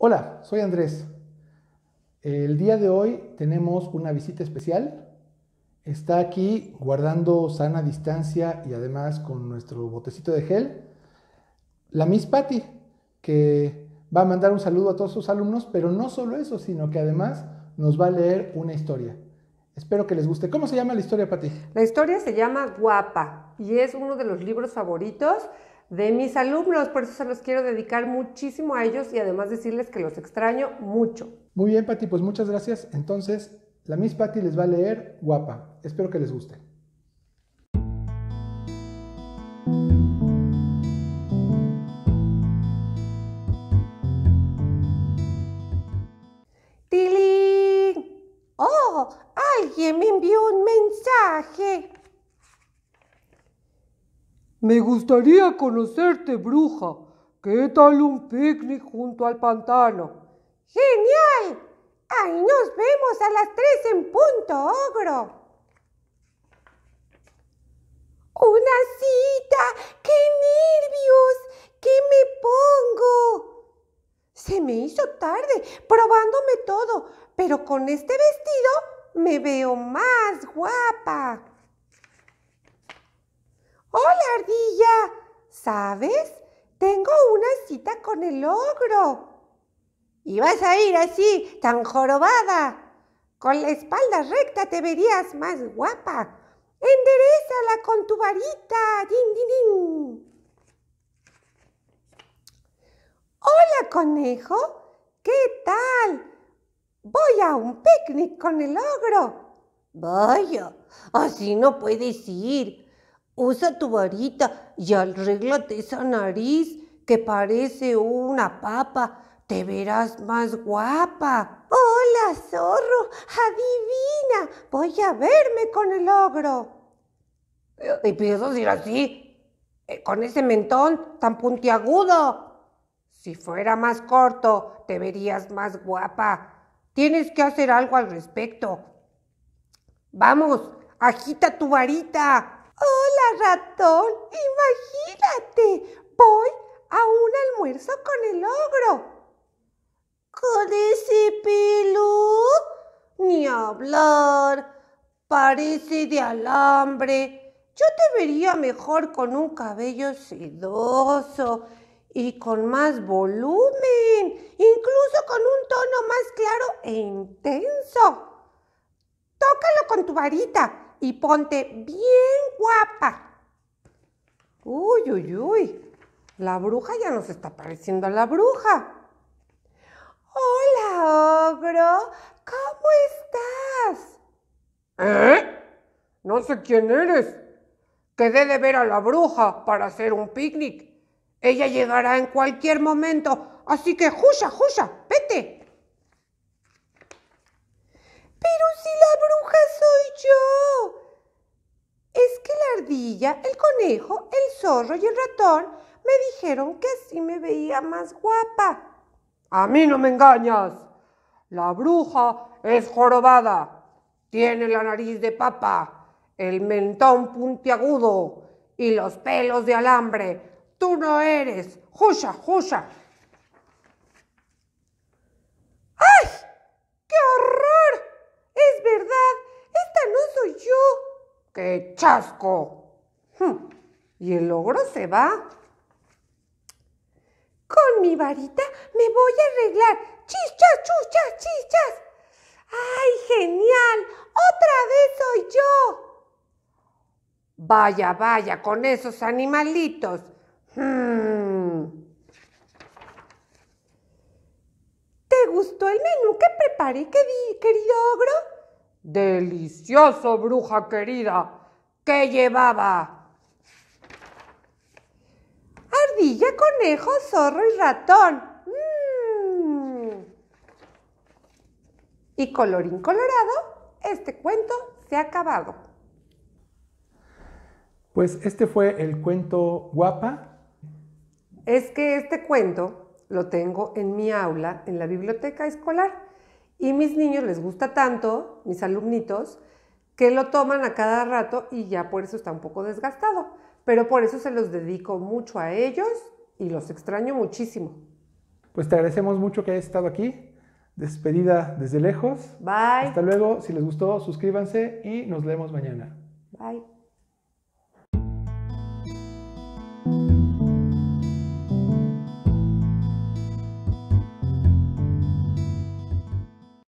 Hola, soy Andrés. El día de hoy tenemos una visita especial. Está aquí guardando sana distancia y además con nuestro botecito de gel, la Miss Patty, que va a mandar un saludo a todos sus alumnos, pero no solo eso, sino que además nos va a leer una historia. Espero que les guste. ¿Cómo se llama la historia, Patty? La historia se llama Guapa y es uno de los libros favoritos de mis alumnos, por eso se los quiero dedicar muchísimo a ellos y además decirles que los extraño mucho. Muy bien, Pati, pues muchas gracias. Entonces, la Miss Pati les va a leer Guapa. Espero que les guste. ¡Tilín! ¡Oh! ¡Alguien me envió un mensaje! Me gustaría conocerte, bruja. ¿Qué tal un picnic junto al pantano? ¡Genial! ¡Ahí nos vemos a las tres en punto, ogro! ¡Una cita! ¡Qué nervios! ¿Qué me pongo? Se me hizo tarde, probándome todo, pero con este vestido me veo más guapa. Hola, ardilla. ¿Sabes? Tengo una cita con el ogro. Y vas a ir así, tan jorobada. Con la espalda recta te verías más guapa. Enderezala con tu varita. Din, din, din. Hola, conejo. ¿Qué tal? Voy a un picnic con el ogro. Vaya, así no puedes ir. Usa tu varita y arréglate esa nariz que parece una papa. Te verás más guapa. Hola, zorro. Adivina. Voy a verme con el ogro. Empiezo eh, a decir así? Eh, con ese mentón tan puntiagudo. Si fuera más corto, te verías más guapa. Tienes que hacer algo al respecto. Vamos, agita tu varita. Hola ratón, imagínate, voy a un almuerzo con el ogro. ¿Con ese pelo? Ni hablar. Parece de alambre. Yo te vería mejor con un cabello sedoso y con más volumen, incluso con un tono más claro e intenso. Tócalo con tu varita y ponte bien guapa. Uy, uy, uy. La bruja ya nos está pareciendo a la bruja. Hola, ogro. ¿Cómo estás? ¿Eh? No sé quién eres. Quedé de ver a la bruja para hacer un picnic. Ella llegará en cualquier momento, así que juya, juya, el conejo, el zorro y el ratón me dijeron que así me veía más guapa. A mí no me engañas. La bruja es jorobada. Tiene la nariz de papa, el mentón puntiagudo y los pelos de alambre. Tú no eres. Jusha, jusha. ¡Ay! ¡Qué horror! Es verdad, esta no soy yo. ¡Qué chasco! Hmm. Y el ogro se va. Con mi varita me voy a arreglar. Chichas, chuchas, chichas. ¡Ay, genial! ¡Otra vez soy yo! Vaya, vaya, con esos animalitos. Hmm. ¿Te gustó el menú que preparé, querido ogro? Delicioso, bruja querida. ¿Qué llevaba? ardilla, conejo, zorro y ratón. Mm. Y colorín colorado, este cuento se ha acabado. Pues este fue el cuento guapa. Es que este cuento lo tengo en mi aula, en la biblioteca escolar. Y mis niños les gusta tanto, mis alumnitos, que lo toman a cada rato y ya por eso está un poco desgastado pero por eso se los dedico mucho a ellos y los extraño muchísimo. Pues te agradecemos mucho que hayas estado aquí. Despedida desde lejos. Bye. Hasta luego. Si les gustó, suscríbanse y nos vemos mañana. Bye.